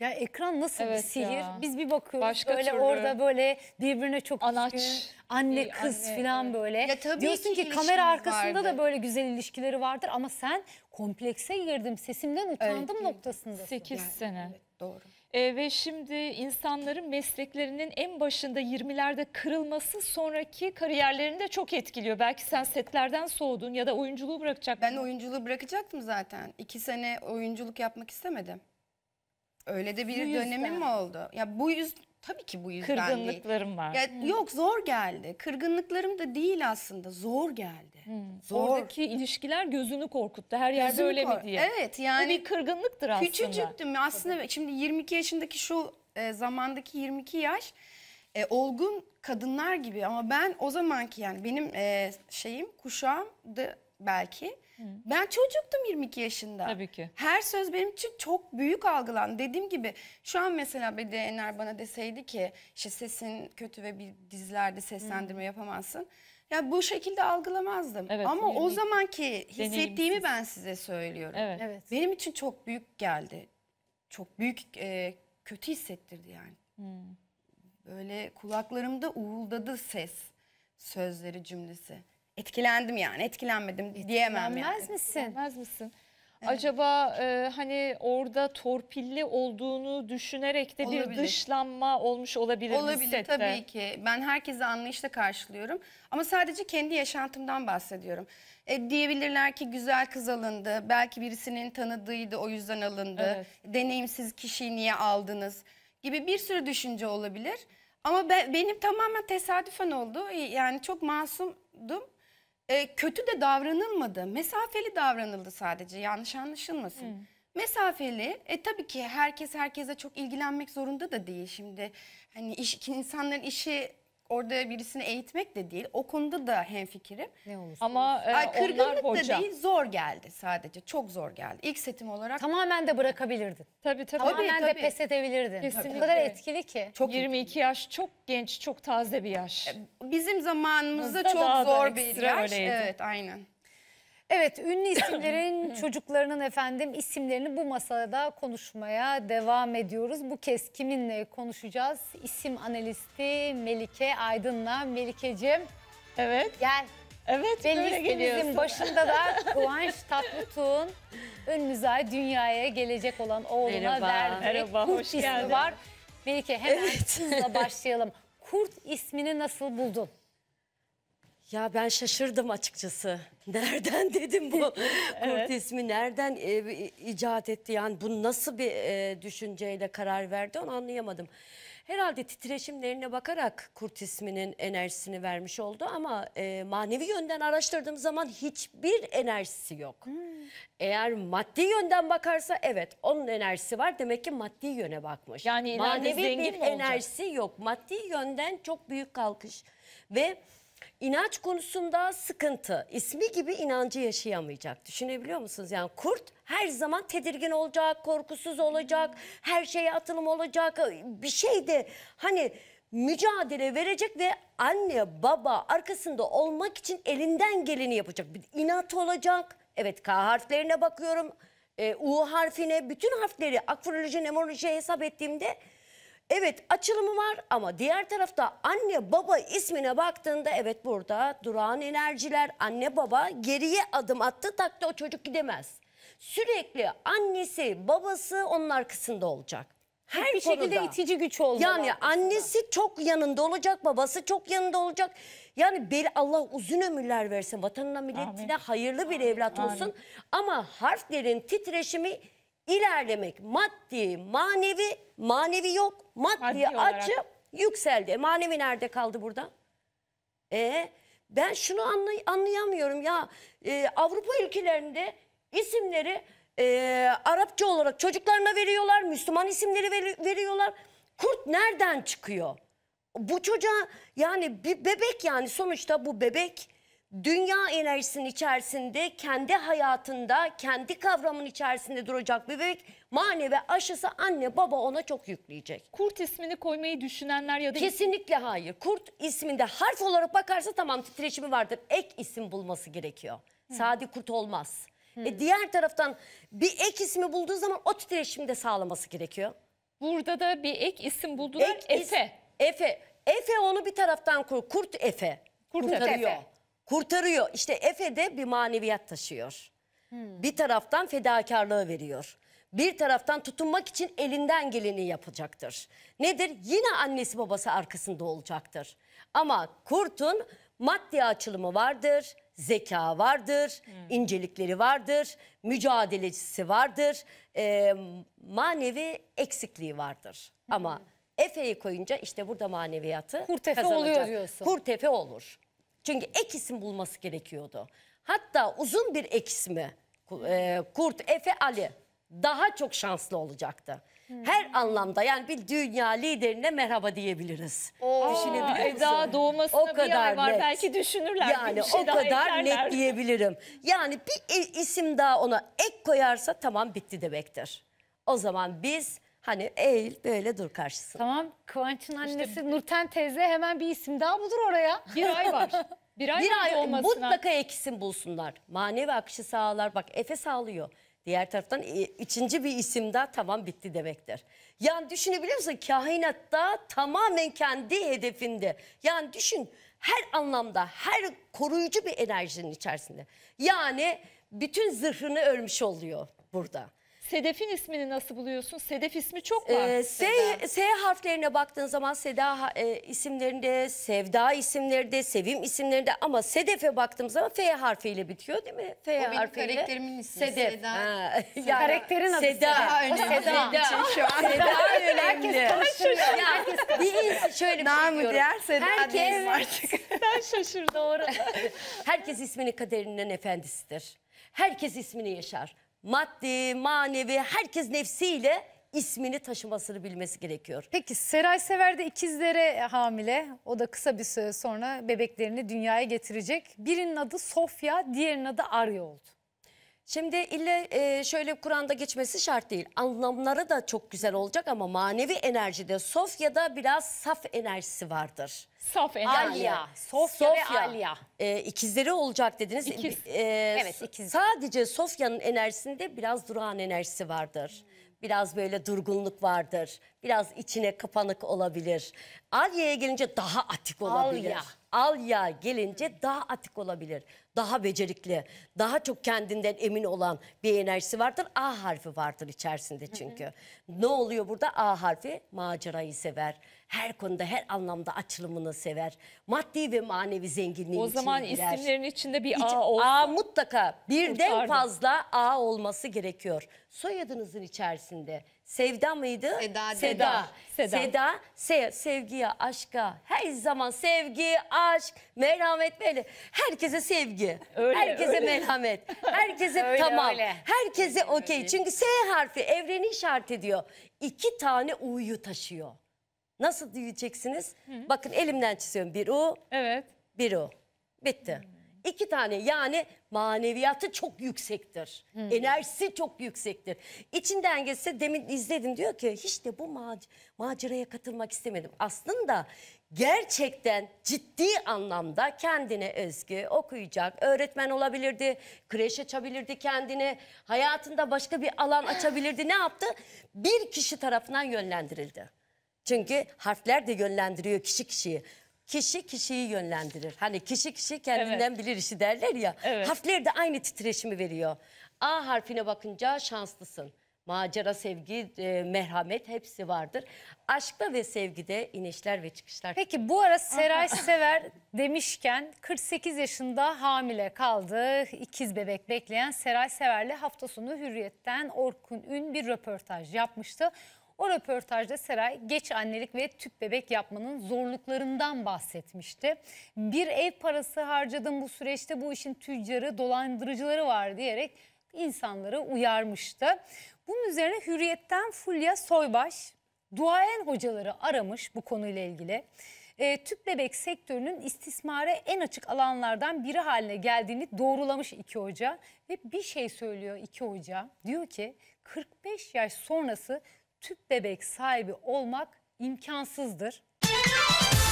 Ya ekran nasıl evet bir sihir? Ya. Biz bir bakıyoruz Başka böyle türlü. orada böyle birbirine çok Anaç. Düşkün, anne kız anne, falan böyle. Ya tabii Diyorsun ki, kamera arkasında vardı. da böyle güzel ilişkileri vardır ama sen komplekse girdim sesimden utandım evet. noktasında. 8 yani, sene. Evet, doğru. E, ve şimdi insanların mesleklerinin en başında 20'lerde kırılması sonraki kariyerlerini de çok etkiliyor. Belki sen setlerden soğudun ya da oyunculuğu bırakacaktın. Ben oyunculuğu bırakacaktım zaten. 2 sene oyunculuk yapmak istemedim. Öyle de bir bu mi oldu? Ya bu yüz tabii ki bu yüzden Kırgınlıklarım değil. var. Ya hmm. yok zor geldi. Kırgınlıklarım da değil aslında. Zor geldi. Hmm. Zor. Oradaki ilişkiler gözünü korkuttu. Her yerde gözünü öyle mi diye. Evet yani. Bu bir kırgınlıktır aslında. Küçücüktüm aslında. Tabii. Şimdi 22 yaşındaki şu e, zamandaki 22 yaş e, olgun kadınlar gibi ama ben o zamanki yani benim e, şeyim kuşağım belki ben çocuktum 22 yaşında. Tabii ki. Her söz benim için çok büyük algılan. Dediğim gibi şu an mesela Bediye Ener bana deseydi ki işte sesin kötü ve bir dizilerde seslendirme Hı. yapamazsın. Ya bu şekilde algılamazdım. Evet, Ama o zamanki hissettiğimi ben size söylüyorum. Evet. evet. Benim için çok büyük geldi. Çok büyük e, kötü hissettirdi yani. Hmm. Böyle kulaklarımda uğuldadı ses, sözleri, cümlesi etkilendim yani etkilenmedim diyemem yani. Etkilenmez misin? Etkilenmez misin? Evet. Acaba e, hani orada torpilli olduğunu düşünerek de olabilir. bir dışlanma olmuş olabilir Olabilir sette. tabii ki. Ben herkesi anlayışla karşılıyorum. Ama sadece kendi yaşantımdan bahsediyorum. E, diyebilirler ki güzel kız alındı. Belki birisinin tanıdığıydı o yüzden alındı. Evet. Deneyimsiz kişiyi niye aldınız gibi bir sürü düşünce olabilir. Ama be, benim tamamen tesadüfen oldu. Yani çok masumdum e, kötü de davranılmadı. Mesafeli davranıldı sadece yanlış anlaşılmasın. Hmm. Mesafeli, e tabii ki herkes herkese çok ilgilenmek zorunda da değil şimdi. Hani iş, insanların işi orada birisini eğitmek de değil. O konuda da hemfikirim. Ne olursa Ama e, Ay, onlar da hoca. değil zor geldi sadece. Çok zor geldi. İlk setim olarak Tamamen de bırakabilirdin. Tabii tabii. Tamamen de pes edebilirdin. O kadar etkili ki. çok 22 yaş çok genç, çok taze bir yaş. E, bizim zamanımızda çok zor bir yaş. öyleydi. Evet aynen. Evet ünlü isimlerin çocuklarının efendim isimlerini bu masada konuşmaya devam ediyoruz. Bu kez kiminle konuşacağız? İsim analisti Melike Aydın'la. Melike'ciğim Evet. gel. Evet Belli böyle listemizin geliyorsun. başında da Kıvanç Tatlıtuğ'un önümüze dünyaya gelecek olan oğluna Merhaba. verdiği Merhaba, kurt ismi geldin. var. Melike hemen kızla başlayalım. Kurt ismini nasıl buldun? Ya ben şaşırdım açıkçası. Nereden dedim bu evet. kurt ismi nereden e, icat etti yani bu nasıl bir e, düşünceyle karar verdi onu anlayamadım. Herhalde titreşimlerine bakarak kurt isminin enerjisini vermiş oldu ama e, manevi yönden araştırdığım zaman hiçbir enerjisi yok. Hmm. Eğer maddi yönden bakarsa evet onun enerjisi var demek ki maddi yöne bakmış. Yani manevi bir olacak. enerjisi yok. Maddi yönden çok büyük kalkış ve İnanç konusunda sıkıntı. İsmi gibi inancı yaşayamayacak. Düşünebiliyor musunuz? Yani kurt her zaman tedirgin olacak, korkusuz olacak, her şeye atılım olacak. Bir şey de hani mücadele verecek ve anne baba arkasında olmak için elinden geleni yapacak. Bir inat olacak. Evet K harflerine bakıyorum. E, U harfine bütün harfleri akroloji, nemoloji hesap ettiğimde Evet açılımı var ama diğer tarafta anne baba ismine baktığında evet burada durağan enerjiler anne baba geriye adım attı takta o çocuk gidemez. Sürekli annesi babası onun arkasında olacak. Her bir şekilde itici güç olmalı. Yani arkasında. annesi çok yanında olacak, babası çok yanında olacak. Yani bel Allah uzun ömürler versin, vatanına milletine Amin. hayırlı bir Amin. evlat olsun. Amin. Ama harflerin titreşimi ilerlemek maddi, manevi, manevi yok. Maddi, maddi açı yükseldi. E, manevi nerede kaldı burada? E ben şunu anlay anlayamıyorum ya. E, Avrupa ülkelerinde isimleri e, Arapça olarak çocuklarına veriyorlar. Müslüman isimleri ver veriyorlar. Kurt nereden çıkıyor? Bu çocuğa yani bir bebek yani sonuçta bu bebek dünya enerjisinin içerisinde kendi hayatında kendi kavramın içerisinde duracak bir bebek manevi aşısı anne baba ona çok yükleyecek. Kurt ismini koymayı düşünenler ya da... Kesinlikle hayır. Kurt isminde harf olarak bakarsa tamam titreşimi vardır. Ek isim bulması gerekiyor. Hı. Sadi kurt olmaz. Hı. E diğer taraftan bir ek ismi bulduğu zaman o titreşimi de sağlaması gerekiyor. Burada da bir ek isim buldular. Ek Efe. Efe. Efe onu bir taraftan kur. Kurt Efe. Kurt, kurt Efe kurtarıyor. İşte Efe de bir maneviyat taşıyor. Hmm. Bir taraftan fedakarlığı veriyor. Bir taraftan tutunmak için elinden geleni yapacaktır. Nedir? Yine annesi babası arkasında olacaktır. Ama kurtun maddi açılımı vardır, zeka vardır, hmm. incelikleri vardır, mücadelecisi vardır, e, manevi eksikliği vardır. Hmm. Ama Efe'yi koyunca işte burada maneviyatı Kurtefe kazanacak. oluyor diyorsun. Kurtefe olur. Çünkü ek isim bulması gerekiyordu. Hatta uzun bir ek ismi e, Kurt Efe Ali daha çok şanslı olacaktı. Hmm. Her anlamda yani bir dünya liderine merhaba diyebiliriz. Oo, Düşünebiliyor musun? Eda doğmasına o kadar bir ay var net. belki düşünürler. Yani bir şey o kadar net diyebilirim. Yani bir e, isim daha ona ek koyarsa tamam bitti demektir. O zaman biz Hani eğil böyle dur karşısına. Tamam Kıvanç'ın annesi Nurten teyze hemen bir isim daha bulur oraya. Bir ay var. Bir ay, Bir ay olmasına. mutlaka ekisin bulsunlar. Manevi akışı sağlar. Bak Efe sağlıyor. Diğer taraftan e, üçüncü bir isim daha tamam bitti demektir. Yani düşünebiliyor musun? Kainatta tamamen kendi hedefinde. Yani düşün her anlamda her koruyucu bir enerjinin içerisinde. Yani bütün zırhını ölmüş oluyor burada. Sedef'in ismini nasıl buluyorsun? Sedef ismi çok ee, var. Ee, S, S harflerine baktığın zaman Seda e, isimlerinde, Sevda isimlerinde, Sevim isimlerinde ama Sedef'e baktığım zaman F harfiyle bitiyor değil mi? F o benim karakterimin ismi Sedef. Seda. Ha, yani, Karakterin adı Seda. Seda önemli. Seda. Seda. Seda önemli. Herkes konuşuyor. Herkes bir şöyle bir şey diyorum. Diğer Seda Herkes, artık. ben şaşır doğru. Herkes ismini kaderinden efendisidir. Herkes ismini yaşar maddi, manevi herkes nefsiyle ismini taşımasını bilmesi gerekiyor. Peki Seray Sever de ikizlere hamile. O da kısa bir süre sonra bebeklerini dünyaya getirecek. Birinin adı Sofya, diğerinin adı Arya oldu. Şimdi ille e, şöyle Kur'an'da geçmesi şart değil. Anlamları da çok güzel olacak ama manevi enerjide Sofya'da biraz saf enerjisi vardır. Saf enerji. Alya. Sofya, Sofya ve Alya. E, ikizleri olacak dediniz. İkiz. E, evet ikiz. Sadece Sofya'nın enerjisinde biraz durağan enerjisi vardır biraz böyle durgunluk vardır. Biraz içine kapanık olabilir. Alya'ya gelince daha atik olabilir. Alya. Alya gelince daha atik olabilir. Daha becerikli, daha çok kendinden emin olan bir enerjisi vardır. A harfi vardır içerisinde çünkü. ne oluyor burada? A harfi macerayı sever her konuda her anlamda açılımını sever. Maddi ve manevi zenginliği zenginliğin O zaman girer. isimlerin içinde bir A olsa. A mutlaka birden kurtardım. fazla A olması gerekiyor. Soyadınızın içerisinde Sevda mıydı? Seda. Seda. Seda. Seda se sevgiye, aşka. Her zaman sevgi, aşk, merhamet böyle. Herkese sevgi. Öyle, herkese öyle. merhamet. Herkese öyle, tamam. Öyle. Herkese okey. Çünkü S harfi evreni işaret ediyor. İki tane U'yu taşıyor. Nasıl diyeceksiniz? Hı. Bakın elimden çiziyorum. Bir U, Evet. bir U. Bitti. Hmm. İki tane yani maneviyatı çok yüksektir. Enerjisi çok yüksektir. İçinden geçse demin izledim diyor ki hiç de bu mac- maceraya katılmak istemedim. Aslında gerçekten ciddi anlamda kendine özgü okuyacak, öğretmen olabilirdi, kreş açabilirdi kendini, hayatında başka bir alan açabilirdi. Ne yaptı? Bir kişi tarafından yönlendirildi. Çünkü harfler de yönlendiriyor kişi kişiyi. Kişi kişiyi yönlendirir. Hani kişi kişi kendinden evet. bilir işi derler ya. Evet. Harfler de aynı titreşimi veriyor. A harfine bakınca şanslısın. Macera, sevgi, e, merhamet hepsi vardır. Aşkta ve sevgide inişler ve çıkışlar. Peki bu ara Seray Sever demişken 48 yaşında hamile kaldı. İkiz bebek bekleyen Seray Sever'le hafta sonu Hürriyet'ten Orkun Ün bir röportaj yapmıştı. O röportajda Seray geç annelik ve tüp bebek yapmanın zorluklarından bahsetmişti. Bir ev parası harcadım bu süreçte bu işin tüccarı, dolandırıcıları var diyerek insanları uyarmıştı. Bunun üzerine Hürriyet'ten Fulya Soybaş duayen hocaları aramış bu konuyla ilgili. E, tüp bebek sektörünün istismara en açık alanlardan biri haline geldiğini doğrulamış iki hoca. Ve bir şey söylüyor iki hoca. Diyor ki 45 yaş sonrası tüp bebek sahibi olmak imkansızdır.